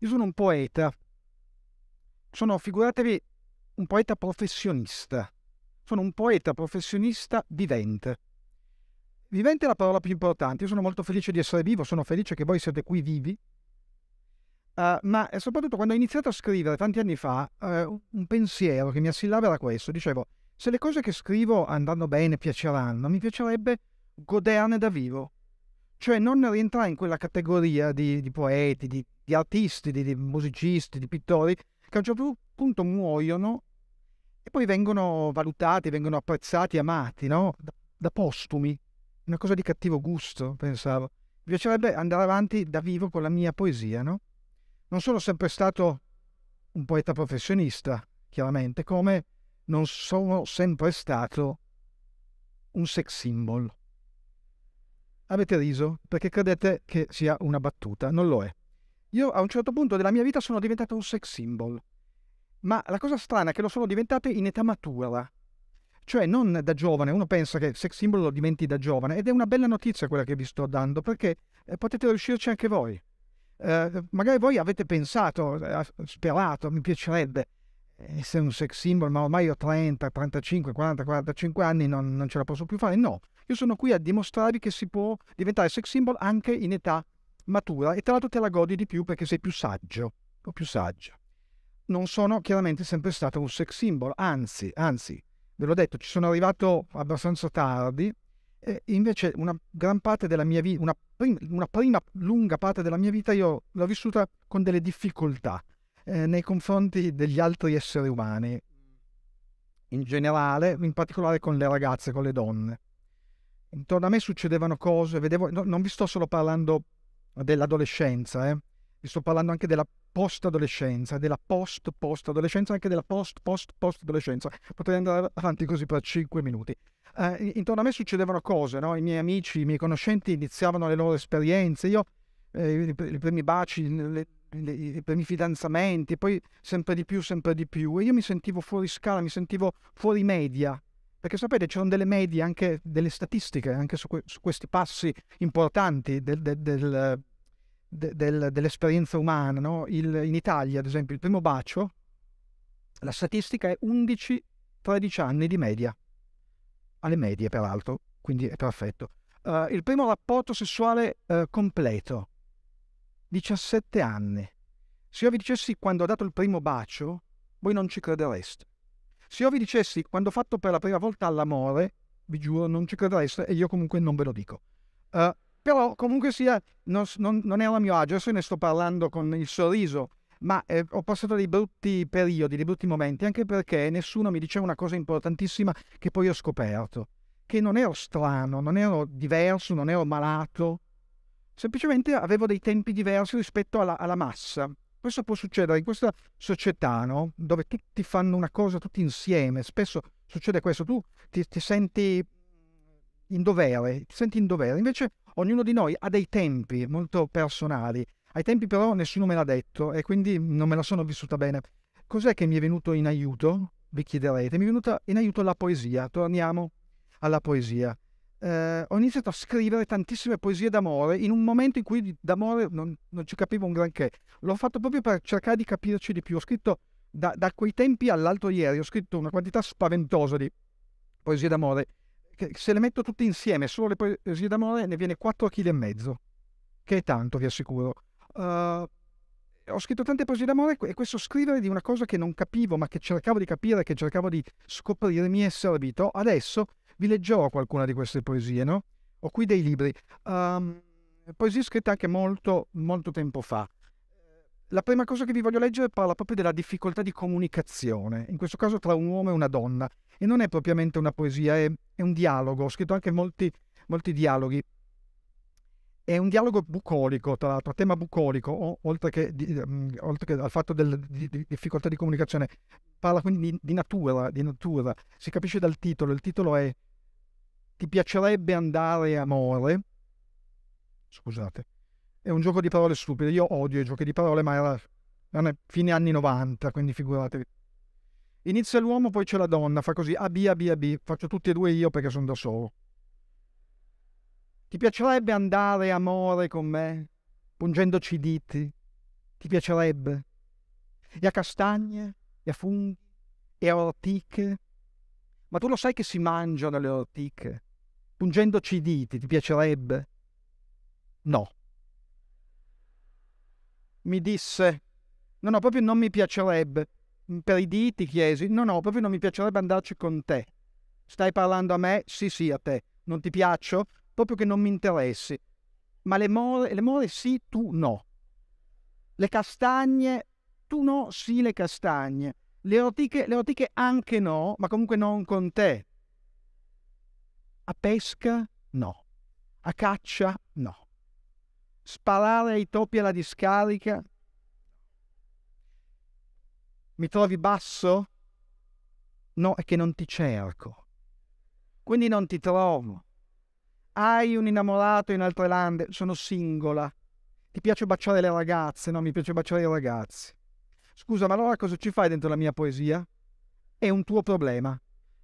Io sono un poeta. Sono, figuratevi, un poeta professionista. Sono un poeta professionista vivente. Vivente è la parola più importante. Io sono molto felice di essere vivo, sono felice che voi siete qui vivi. Uh, ma eh, soprattutto quando ho iniziato a scrivere tanti anni fa, uh, un pensiero che mi assillava era questo. Dicevo, se le cose che scrivo andranno bene, piaceranno, mi piacerebbe goderne da vivo. Cioè non rientrare in quella categoria di, di poeti, di di artisti, di, musicisti, di pittori, che a un certo punto muoiono e poi vengono valutati, vengono apprezzati, amati, no? Da, da postumi. Una cosa di cattivo gusto, pensavo. Mi piacerebbe andare avanti da vivo con la mia poesia, no? Non sono sempre stato un poeta professionista, chiaramente, come non sono sempre stato un sex symbol. Avete riso perché credete che sia una battuta, non lo è. Io a un certo punto della mia vita sono diventato un sex symbol, ma la cosa strana è che lo sono diventato in età matura, cioè non da giovane, uno pensa che sex symbol lo diventi da giovane ed è una bella notizia quella che vi sto dando perché eh, potete riuscirci anche voi. Eh, magari voi avete pensato, eh, sperato, mi piacerebbe essere un sex symbol, ma ormai ho 30, 35, 40, 45 anni, non, non ce la posso più fare. No, io sono qui a dimostrarvi che si può diventare sex symbol anche in età matura e tra l'altro te la godi di più perché sei più saggio o più saggia. Non sono chiaramente sempre stato un sex symbol, anzi, anzi, ve l'ho detto, ci sono arrivato abbastanza tardi e invece una gran parte della mia vita, una, prim- una, prima lunga parte della mia vita io l'ho vissuta con delle difficoltà eh, nei confronti degli altri esseri umani, in generale, in particolare con le ragazze, con le donne. Intorno a me succedevano cose, vedevo, no, non vi sto solo parlando dell'adolescenza, eh? e sto parlando anche della post-adolescenza, della post-post-adolescenza, anche della post-post-post-adolescenza. Potrei andare avanti così per 5 minuti. Eh, intorno a me succedevano cose, no? i miei amici, i miei conoscenti iniziavano le loro esperienze, io eh, i, i primi baci, le, le, i primi fidanzamenti, poi sempre di più, sempre di più, e io mi sentivo fuori scala, mi sentivo fuori media, perché sapete c'erano delle medie, anche delle statistiche, anche su, que- su questi passi importanti del, del, del de, del, dell'esperienza umana. No? Il, in Italia, ad esempio, il primo bacio, la statistica è 11-13 anni di media, alle medie peraltro, quindi è perfetto. Uh, il primo rapporto sessuale uh, completo, 17 anni. Se io vi dicessi quando ho dato il primo bacio, voi non ci credereste. Se io vi dicessi quando ho fatto per la prima volta l'amore, vi giuro non ci credereste e io comunque non ve lo dico. Uh, però comunque sia, non, non, non ero a mio agio, adesso ne sto parlando con il sorriso, ma eh, ho passato dei brutti periodi, dei brutti momenti, anche perché nessuno mi diceva una cosa importantissima che poi ho scoperto, che non ero strano, non ero diverso, non ero malato, semplicemente avevo dei tempi diversi rispetto alla, alla massa. Questo può succedere in questa società, no? dove tutti fanno una cosa tutti insieme, spesso succede questo, tu ti, ti senti in dovere, ti senti in dovere, invece ognuno di noi ha dei tempi molto personali. Ai tempi però nessuno me l'ha detto e quindi non me la sono vissuta bene. Cos'è che mi è venuto in aiuto? Vi chiederete. Mi è venuta in aiuto la poesia. Torniamo alla poesia. Eh, ho iniziato a scrivere tantissime poesie d'amore in un momento in cui d'amore non, non ci capivo un granché. L'ho fatto proprio per cercare di capirci di più. Ho scritto da, da, quei tempi all'altro ieri, ho scritto una quantità spaventosa di poesie d'amore se le metto tutte insieme, solo le poesie d'amore, ne viene 4,5 kg, che è tanto, vi assicuro. Uh, ho scritto tante poesie d'amore e questo scrivere di una cosa che non capivo, ma che cercavo di capire, che cercavo di scoprire, mi è servito. Adesso vi leggerò qualcuna di queste poesie, no? Ho qui dei libri. Um, poesie scritte anche molto, molto tempo fa. La prima cosa che vi voglio leggere parla proprio della difficoltà di comunicazione, in questo caso tra un uomo e una donna, e non è propriamente una poesia, è, è un dialogo, ho scritto anche molti, molti, dialoghi. È un dialogo bucolico, tra l'altro, a tema bucolico, o, oltre, che, di, um, oltre, che, al fatto della di, di difficoltà di comunicazione, parla quindi di natura, di natura, si capisce dal titolo, il titolo è Ti piacerebbe andare amore? Scusate è un gioco di parole stupido. Io odio i giochi di parole, ma era, era fine anni 90, quindi figuratevi. Inizia l'uomo, poi c'è la donna, fa così A, A, B, B, A, B. Faccio tutti e due io perché sono da solo. Ti piacerebbe andare, amore, con me, pungendoci i diti? Ti piacerebbe? E a castagne, e a funghi, e a ortiche? Ma tu lo sai che si mangiano le ortiche? Pungendoci i diti, ti piacerebbe? No mi disse, no, no, proprio non mi piacerebbe, mm, per i dì ti chiesi, no, no, proprio non mi piacerebbe andarci con te. Stai parlando a me? Sì, sì, a te. Non ti piaccio? Proprio che non mi interessi. Ma le more, le more sì, tu no. Le castagne, tu no, sì, le castagne. Le ortiche, le ortiche anche no, ma comunque non con te. A pesca? No. A caccia? No sparare ai topi alla discarica? Mi trovi basso? No, è che non ti cerco. Quindi non ti trovo. Hai un innamorato in altre lande, sono singola. Ti piace baciare le ragazze, no? Mi piace baciare i ragazzi. Scusa, ma allora cosa ci fai dentro la mia poesia? È un tuo problema.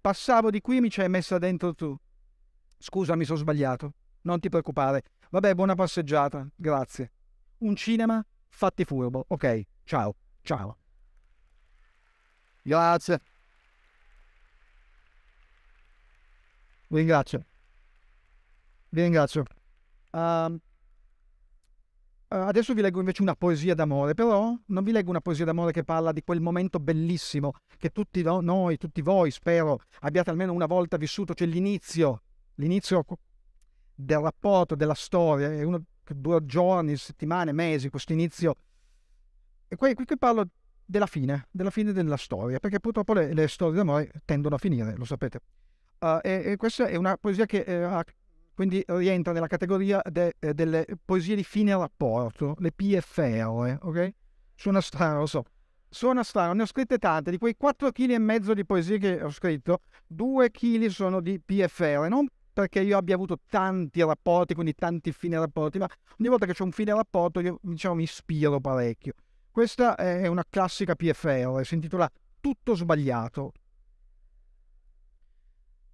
Passavo di qui e mi ci hai messa dentro tu. Scusa, mi sono sbagliato. Non ti preoccupare, Vabbè, buona passeggiata, grazie. Un cinema, fatti furbo. Ok, ciao, ciao. Grazie. Vi ringrazio. Vi ringrazio. Um, adesso vi leggo invece una poesia d'amore, però non vi leggo una poesia d'amore che parla di quel momento bellissimo che tutti noi, tutti voi, spero, abbiate almeno una volta vissuto, cioè l'inizio, l'inizio del rapporto, della storia, è uno che dura giorni, settimane, mesi, questo inizio. E qui, qui, qui parlo della fine, della fine della storia, perché purtroppo le, le storie d'amore tendono a finire, lo sapete. Uh, e, e, questa è una poesia che eh, quindi rientra nella categoria de, eh, delle poesie di fine rapporto, le PFR, ok? Suona strano, lo so. Suona strano, ne ho scritte tante, di quei 4,5 kg di poesie che ho scritto, 2 kg sono di PFR, non perché io abbia avuto tanti rapporti, quindi tanti fine rapporti, ma ogni volta che c'è un fine rapporto io diciamo, mi ispiro parecchio. Questa è una classica PFR, si intitola Tutto sbagliato.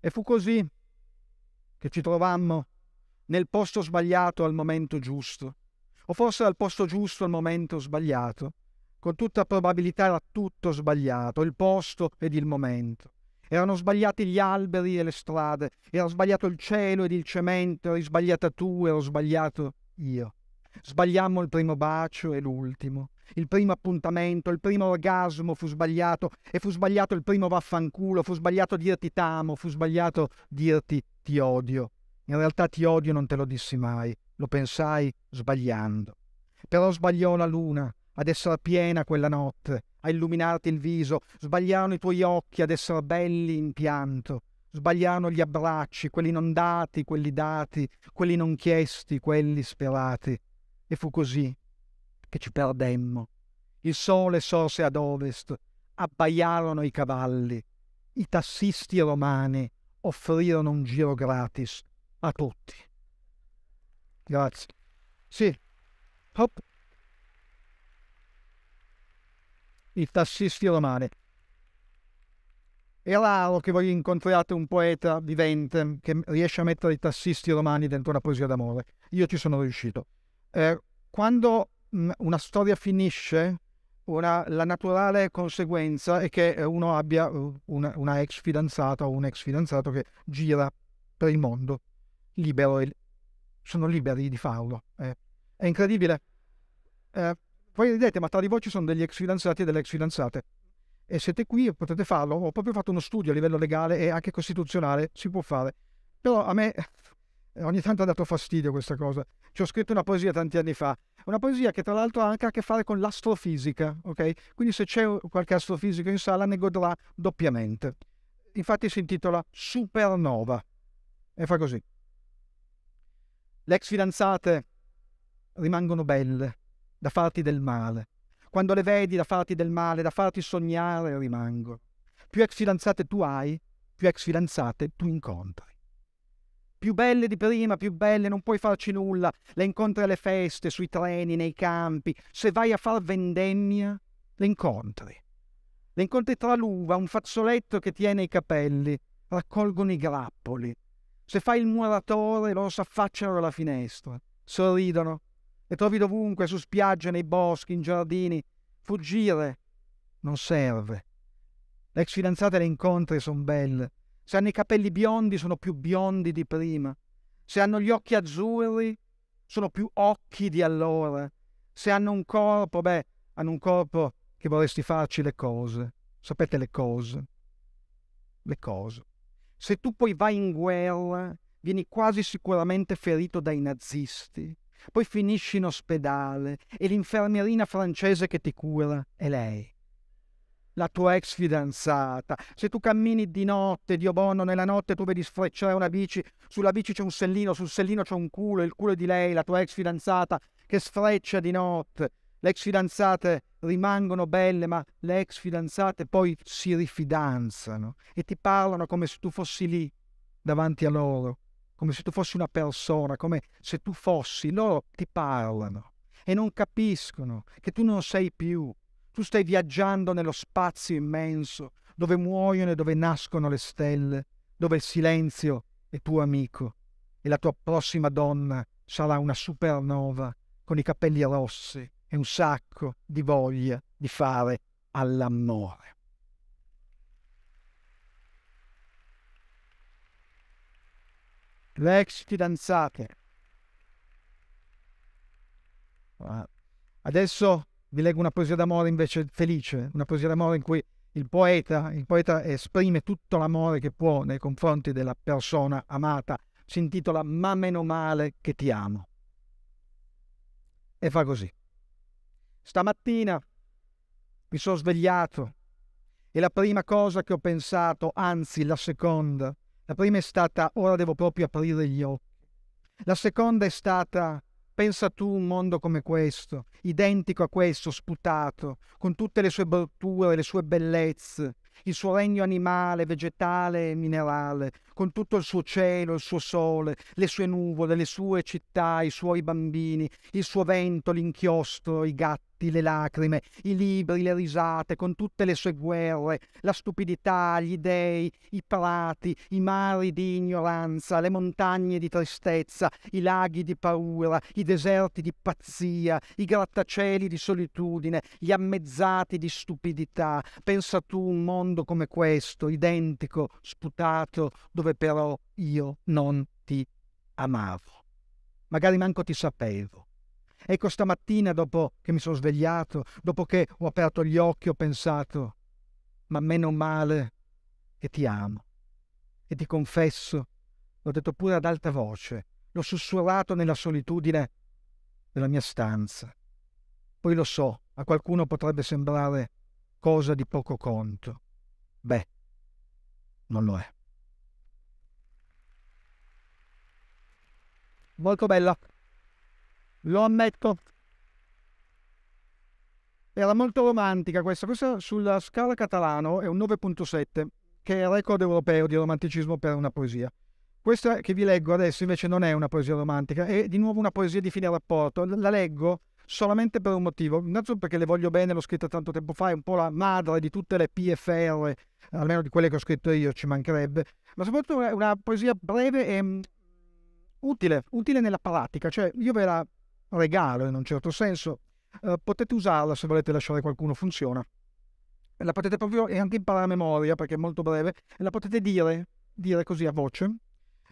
E fu così che ci trovammo nel posto sbagliato al momento giusto, o forse al posto giusto al momento sbagliato. Con tutta probabilità era tutto sbagliato, il posto ed il momento erano sbagliati gli alberi e le strade, era sbagliato il cielo ed il cemento, eri sbagliata tu, ero sbagliato io. Sbagliammo il primo bacio e l'ultimo. Il primo appuntamento, il primo orgasmo fu sbagliato e fu sbagliato il primo vaffanculo, fu sbagliato dirti t'amo, fu sbagliato dirti ti odio. In realtà ti odio non te lo dissi mai, lo pensai sbagliando. Però sbagliò la luna, Adesso era piena quella notte, a illuminarti il viso, sbagliarono i tuoi occhi ad essere belli in pianto, sbagliarono gli abbracci, quelli non dati, quelli dati, quelli non chiesti, quelli sperati. E fu così che ci perdemmo. Il sole sorse ad ovest, abbaiarono i cavalli, i tassisti romani offrirono un giro gratis a tutti. Grazie. Sì. Hop. i tassisti romani. È raro che voi incontriate un poeta vivente che riesce a mettere i tassisti romani dentro una poesia d'amore. Io ci sono riuscito. Eh, quando mh, mm, una storia finisce, una, la naturale conseguenza è che uno abbia una, una ex fidanzata o un ex fidanzato che gira per il mondo, libero, e sono liberi di farlo. Eh. È incredibile. Eh, voi vedete, ma tra di voi ci sono degli ex fidanzati e delle ex fidanzate. E siete qui e potete farlo. Ho proprio fatto uno studio a livello legale e anche costituzionale, si può fare. Però a me eh, ogni tanto ha dato fastidio questa cosa. Ci ho scritto una poesia tanti anni fa, una poesia che tra l'altro ha anche a che fare con l'astrofisica, ok? Quindi se c'è qualche astrofisico in sala ne godrà doppiamente. Infatti si intitola Supernova e fa così. Le ex fidanzate rimangono belle, da farti del male. Quando le vedi da farti del male, da farti sognare, rimango. Più ex fidanzate tu hai, più ex fidanzate tu incontri. Più belle di prima, più belle, non puoi farci nulla. Le incontri alle feste, sui treni, nei campi. Se vai a far vendemmia, le incontri. Le incontri tra l'uva, un fazzoletto che tiene i capelli. Raccolgono i grappoli. Se fai il muratore, loro s'affacciano alla finestra. Sorridono, le trovi dovunque, su spiagge, nei boschi, in giardini. Fuggire non serve. Le ex fidanzate le incontri sono belle. Se hanno i capelli biondi, sono più biondi di prima. Se hanno gli occhi azzurri, sono più occhi di allora. Se hanno un corpo, beh, hanno un corpo che vorresti farci le cose. Sapete le cose? Le cose. Se tu poi vai in guerra, vieni quasi sicuramente ferito dai nazisti poi finisci in ospedale e l'infermierina francese che ti cura è lei. La tua ex fidanzata. Se tu cammini di notte, Dio buono, nella notte tu vedi sfrecciare una bici, sulla bici c'è un sellino, sul sellino c'è un culo, il culo è di lei, la tua ex fidanzata, che sfreccia di notte. Le ex fidanzate rimangono belle, ma le ex fidanzate poi si rifidanzano e ti parlano come se tu fossi lì davanti a loro come se tu fossi una persona, come se tu fossi, loro ti parlano e non capiscono che tu non sei più. Tu stai viaggiando nello spazio immenso, dove muoiono e dove nascono le stelle, dove il silenzio è tuo amico e la tua prossima donna sarà una supernova con i capelli rossi e un sacco di voglia di fare all'amore. le ex fidanzate. Ah. Adesso vi leggo una poesia d'amore invece felice, una poesia d'amore in cui il poeta, il poeta esprime tutto l'amore che può nei confronti della persona amata. Si intitola Ma meno male che ti amo. E fa così. Stamattina mi sono svegliato e la prima cosa che ho pensato, anzi la seconda, la prima è stata ora devo proprio aprire gli occhi. La seconda è stata pensa tu un mondo come questo, identico a questo sputato, con tutte le sue brutture, le sue bellezze, il suo regno animale, vegetale e minerale, con tutto il suo cielo, il suo sole, le sue nuvole, le sue città, i suoi bambini, il suo vento, l'inchiostro, i gatti pianti, le lacrime, i libri, le risate, con tutte le sue guerre, la stupidità, gli dèi, i prati, i mari di ignoranza, le montagne di tristezza, i laghi di paura, i deserti di pazzia, i grattacieli di solitudine, gli ammezzati di stupidità. Pensa tu un mondo come questo, identico, sputato, dove però io non ti amavo. Magari manco ti sapevo. Ecco stamattina dopo che mi sono svegliato, dopo che ho aperto gli occhi, ho pensato, ma meno male che ti amo. E ti confesso, l'ho detto pure ad alta voce, l'ho sussurrato nella solitudine della mia stanza. Poi lo so, a qualcuno potrebbe sembrare cosa di poco conto. Beh, non lo è. Molto bella lo ammetto. Era molto romantica questa, questa sulla scala catalano è un 9.7, che è il record europeo di romanticismo per una poesia. Questa che vi leggo adesso invece non è una poesia romantica, è di nuovo una poesia di fine rapporto. La leggo solamente per un motivo, innanzitutto perché le voglio bene, l'ho scritta tanto tempo fa, è un po' la madre di tutte le PFR, almeno di quelle che ho scritto io, ci mancherebbe, ma soprattutto è una poesia breve e mm, utile, utile nella pratica, cioè io ve la regalo in un certo senso. Uh, potete usarla se volete lasciare qualcuno, funziona. La potete proprio e anche imparare a memoria perché è molto breve, la potete dire, dire così a voce.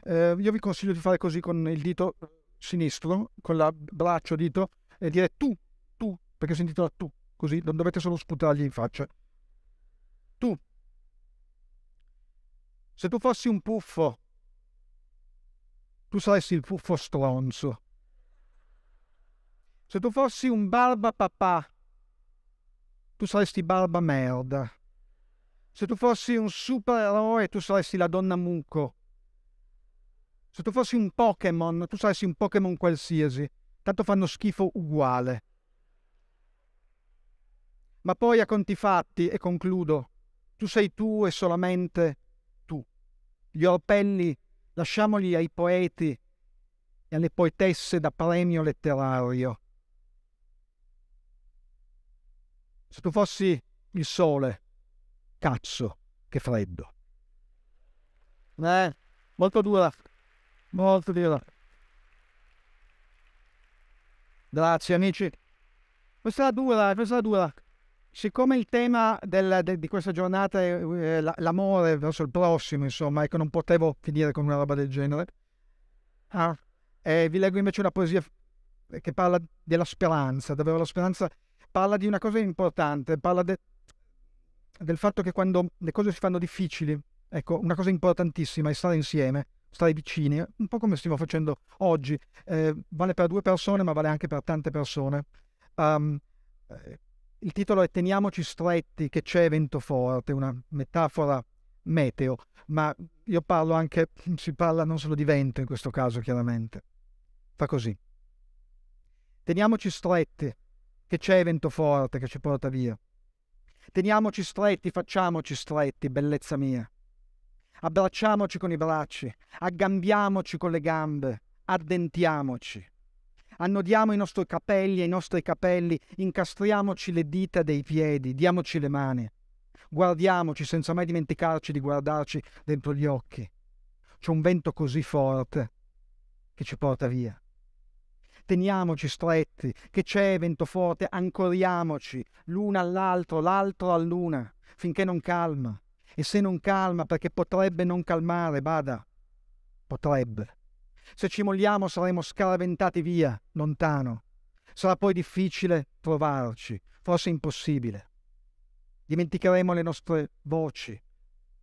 Uh, io vi consiglio di fare così con il dito sinistro, con l'abbraccio dito, e dire tu, tu, perché sentite la tu, così non dovete solo sputargli in faccia. Tu. Se tu fossi un puffo, tu saresti il puffo stronzo. Se tu fossi un barba papà, tu saresti barba merda. Se tu fossi un supereroe, tu saresti la donna muco. Se tu fossi un Pokémon, tu saresti un Pokémon qualsiasi. Tanto fanno schifo uguale. Ma poi a conti fatti, e concludo, tu sei tu e solamente tu. Gli orpelli lasciamoli ai poeti e alle poetesse da premio letterario. Se tu fossi il sole, cazzo, che freddo. Eh, molto dura, molto dura. Grazie amici. Questa è dura, questa è dura. Siccome il tema del, de, di questa giornata è eh, l'amore verso il prossimo, insomma, ecco, non potevo finire con una roba del genere. Ah, eh, vi leggo invece una poesia che parla della speranza, davvero la speranza parla di una cosa importante, parla de, del fatto che quando le cose si fanno difficili, ecco, una cosa importantissima è stare insieme, stare vicini, un po' come stiamo facendo oggi, eh, vale per due persone ma vale anche per tante persone. Um, il titolo è Teniamoci stretti che c'è vento forte, una metafora meteo, ma io parlo anche, si parla non solo di vento in questo caso chiaramente, fa così. Teniamoci stretti che c'è vento forte che ci porta via. Teniamoci stretti, facciamoci stretti, bellezza mia. Abbracciamoci con i bracci, aggambiamoci con le gambe, addentiamoci. Annodiamo i nostri capelli e i nostri capelli, incastriamoci le dita dei piedi, diamoci le mani. Guardiamoci senza mai dimenticarci di guardarci dentro gli occhi. C'è un vento così forte che ci porta via teniamoci stretti, che c'è vento forte, ancoriamoci l'una all'altro, l'altro all'una, finché non calma. E se non calma, perché potrebbe non calmare, bada, potrebbe. Se ci molliamo saremo scaraventati via, lontano. Sarà poi difficile trovarci, forse impossibile. Dimenticheremo le nostre voci,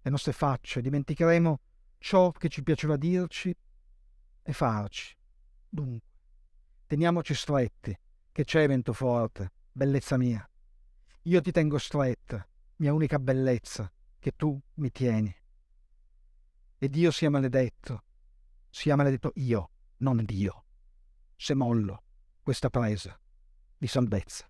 le nostre facce, dimenticheremo ciò che ci piaceva dirci e farci. Dunque. Teniamoci stretti, che c'è vento forte, bellezza mia. Io ti tengo stretta, mia unica bellezza, che tu mi tieni. E Dio sia maledetto, sia maledetto io, non Dio, se mollo questa presa di salvezza.